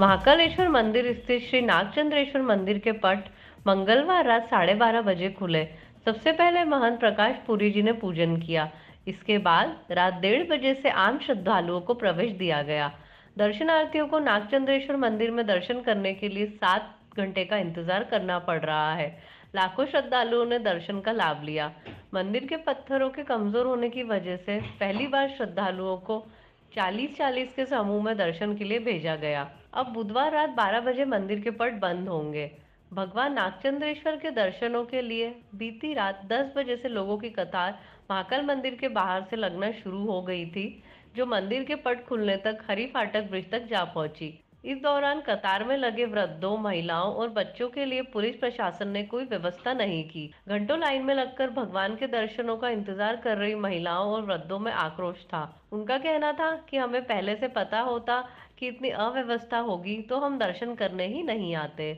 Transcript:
महाकालेश्वर मंदिर स्थित श्री नागचंद्रेश्वर मंदिर के पट मंगलवार रात साढ़े बारह बजे खुले सबसे पहले महंत प्रकाश पुरी जी ने पूजन किया इसके बाद रात डेढ़ बजे से आम श्रद्धालुओं को प्रवेश दिया गया दर्शनार्थियों को नागचंद्रेश्वर मंदिर में दर्शन करने के लिए सात घंटे का इंतजार करना पड़ रहा है लाखों श्रद्धालुओं ने दर्शन का लाभ लिया मंदिर के पत्थरों के कमजोर होने की वजह से पहली बार श्रद्धालुओं को चालीस चालीस के समूह में दर्शन के लिए भेजा गया अब बुधवार रात 12 बजे मंदिर के पट बंद होंगे भगवान नागचंद्रेश्वर के दर्शनों के लिए बीती रात 10 बजे से लोगों की कतार महाकाल मंदिर के बाहर से लगना शुरू हो गई थी जो मंदिर के पट खुलने तक हरी फाटक ब्रिज तक जा पहुंची इस दौरान कतार में लगे वृद्धों महिलाओं और बच्चों के लिए पुलिस प्रशासन ने कोई व्यवस्था नहीं की घंटों लाइन में लगकर भगवान के दर्शनों का इंतजार कर रही महिलाओं और वृद्धों में आक्रोश था उनका कहना था कि हमें पहले से पता होता कि इतनी अव्यवस्था होगी तो हम दर्शन करने ही नहीं आते